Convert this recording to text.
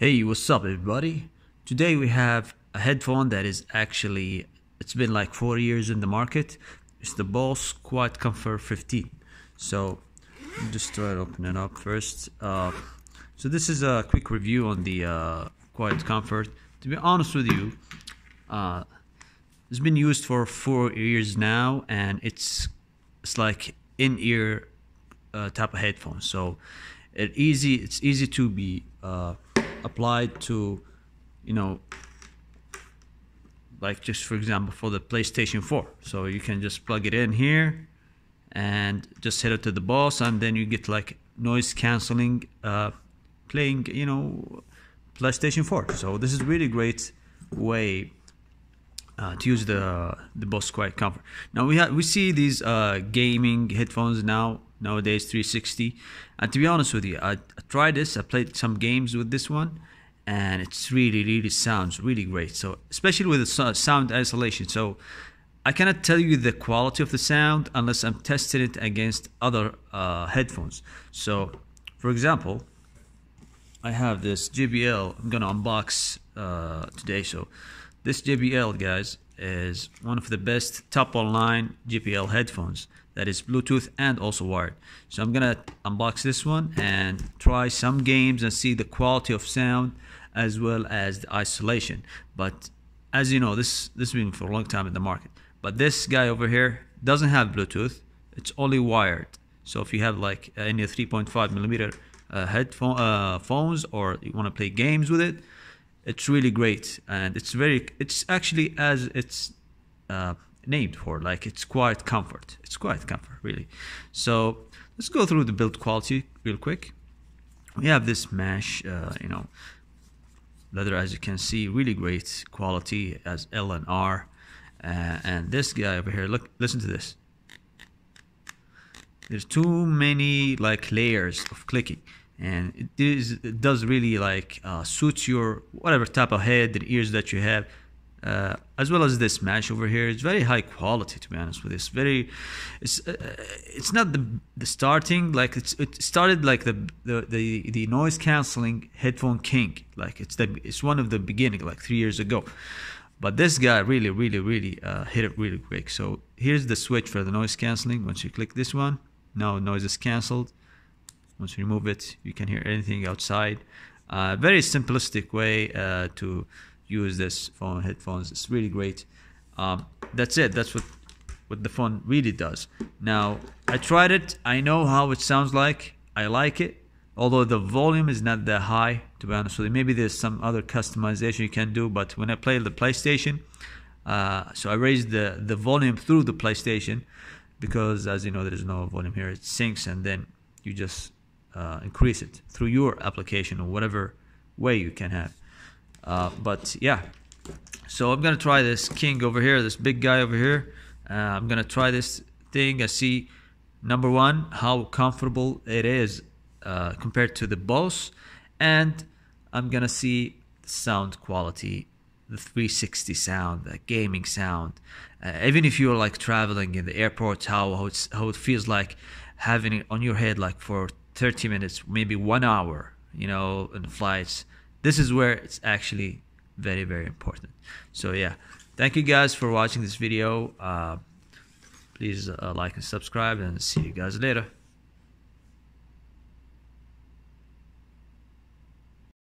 Hey, what's up everybody? Today we have a headphone that is actually, it's been like four years in the market. It's the Bose Quiet Comfort 15. So just try to open it up first. Uh, so this is a quick review on the uh, Quiet Comfort. To be honest with you, uh, it's been used for four years now and it's, it's like in-ear uh, type of headphone. So it easy, it's easy to be uh, applied to, you know, like just for example for the PlayStation 4. So you can just plug it in here and just hit it to the boss and then you get like noise cancelling uh, playing, you know, PlayStation 4. So this is really great way uh, to use the the boss Quiet Comfort. Now we have we see these uh, gaming headphones now nowadays 360 and to be honest with you I, I tried this i played some games with this one and it's really really sounds really great so especially with the sound isolation so i cannot tell you the quality of the sound unless i'm testing it against other uh, headphones so for example i have this jbl i'm gonna unbox uh, today so this jbl guys is one of the best top online GPL headphones that is Bluetooth and also wired. So I'm gonna unbox this one and try some games and see the quality of sound as well as the isolation. But as you know, this this has been for a long time in the market. But this guy over here doesn't have Bluetooth; it's only wired. So if you have like any 3.5 millimeter uh, headphone uh, phones or you want to play games with it, it's really great and it's very it's actually as it's uh, named for like it's quite comfort it's quite comfort really so let's go through the build quality real quick we have this mesh uh, you know leather as you can see really great quality as L and R uh, and this guy over here look listen to this there's too many like layers of clicking and it, is, it does really like uh, suits your whatever type of head and ears that you have uh, as well as this mesh over here it's very high quality to be honest with you very it's uh, it's not the, the starting like it's it started like the the the, the noise cancelling headphone king like it's the it's one of the beginning like three years ago but this guy really really really uh, hit it really quick so here's the switch for the noise cancelling once you click this one now noise is cancelled once you remove it, you can hear anything outside. Uh, very simplistic way uh, to use this phone headphones. It's really great. Um, that's it. That's what what the phone really does. Now I tried it. I know how it sounds like. I like it. Although the volume is not that high, to be honest with you. Maybe there's some other customization you can do. But when I play the PlayStation, uh, so I raised the the volume through the PlayStation because, as you know, there is no volume here. It syncs and then you just uh, increase it through your application or whatever way you can have. Uh, but yeah, so I'm gonna try this king over here, this big guy over here. Uh, I'm gonna try this thing. I see number one how comfortable it is uh, compared to the Bose, and I'm gonna see sound quality the 360 sound, the gaming sound. Uh, even if you're like traveling in the airport, how how, how it feels like having it on your head, like for 30 minutes, maybe one hour, you know, in flights. This is where it's actually very, very important. So, yeah, thank you guys for watching this video. Uh, please uh, like and subscribe, and see you guys later.